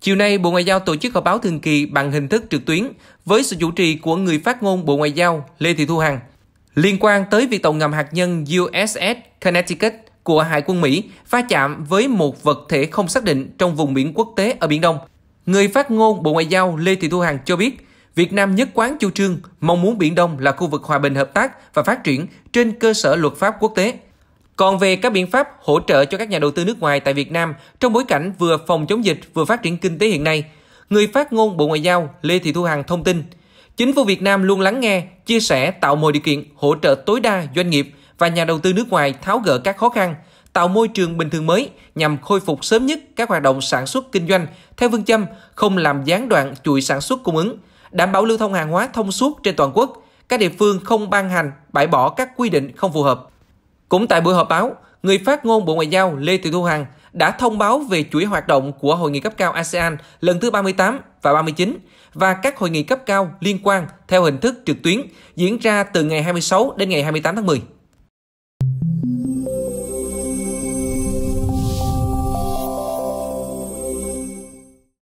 Chiều nay, Bộ Ngoại giao tổ chức họp báo thường kỳ bằng hình thức trực tuyến với sự chủ trì của người phát ngôn Bộ Ngoại giao Lê Thị Thu Hằng. Liên quan tới việc tàu ngầm hạt nhân USS Connecticut của Hải quân Mỹ va chạm với một vật thể không xác định trong vùng biển quốc tế ở Biển Đông. Người phát ngôn Bộ Ngoại giao Lê Thị Thu Hằng cho biết, Việt Nam nhất quán chủ trương mong muốn Biển Đông là khu vực hòa bình hợp tác và phát triển trên cơ sở luật pháp quốc tế – còn về các biện pháp hỗ trợ cho các nhà đầu tư nước ngoài tại Việt Nam trong bối cảnh vừa phòng chống dịch vừa phát triển kinh tế hiện nay, người phát ngôn Bộ Ngoại giao Lê Thị Thu Hằng thông tin, chính phủ Việt Nam luôn lắng nghe, chia sẻ, tạo mọi điều kiện hỗ trợ tối đa doanh nghiệp và nhà đầu tư nước ngoài tháo gỡ các khó khăn, tạo môi trường bình thường mới nhằm khôi phục sớm nhất các hoạt động sản xuất kinh doanh theo phương châm không làm gián đoạn chuỗi sản xuất cung ứng, đảm bảo lưu thông hàng hóa thông suốt trên toàn quốc, các địa phương không ban hành, bãi bỏ các quy định không phù hợp. Cũng tại buổi họp báo, người phát ngôn Bộ Ngoại giao Lê Thị Thu Hằng đã thông báo về chuỗi hoạt động của hội nghị cấp cao ASEAN lần thứ 38 và 39 và các hội nghị cấp cao liên quan theo hình thức trực tuyến diễn ra từ ngày 26 đến ngày 28 tháng 10.